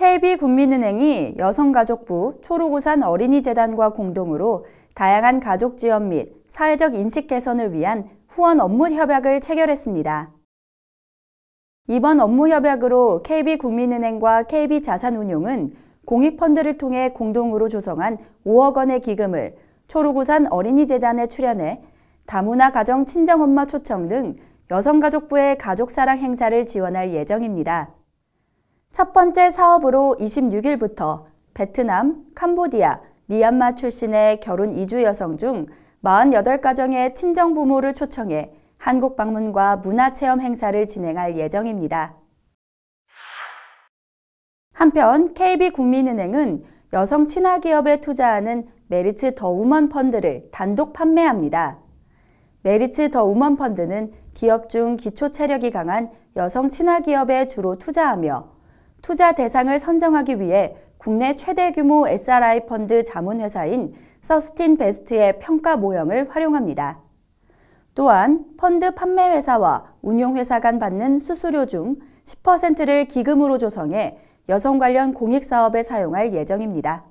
k b 국민은행이 여성가족부, 초록우산 어린이재단과 공동으로 다양한 가족 지원 및 사회적 인식 개선을 위한 후원 업무 협약을 체결했습니다. 이번 업무 협약으로 KB 국민은행과 KB 자산운용은 공익펀드를 통해 공동으로 조성한 5억 원의 기금을 초록우산 어린이재단에 출연해 다문화 가정 친정엄마 초청 등 여성가족부의 가족사랑 행사를 지원할 예정입니다. 첫 번째 사업으로 26일부터 베트남, 캄보디아, 미얀마 출신의 결혼 이주 여성 중 48가정의 친정 부모를 초청해 한국 방문과 문화 체험 행사를 진행할 예정입니다. 한편 KB국민은행은 여성 친화 기업에 투자하는 메리츠 더 우먼 펀드를 단독 판매합니다. 메리츠 더 우먼 펀드는 기업 중 기초 체력이 강한 여성 친화 기업에 주로 투자하며 투자 대상을 선정하기 위해 국내 최대 규모 SRI 펀드 자문회사인 서스틴 베스트의 평가 모형을 활용합니다. 또한 펀드 판매회사와 운용회사 간 받는 수수료 중 10%를 기금으로 조성해 여성 관련 공익사업에 사용할 예정입니다.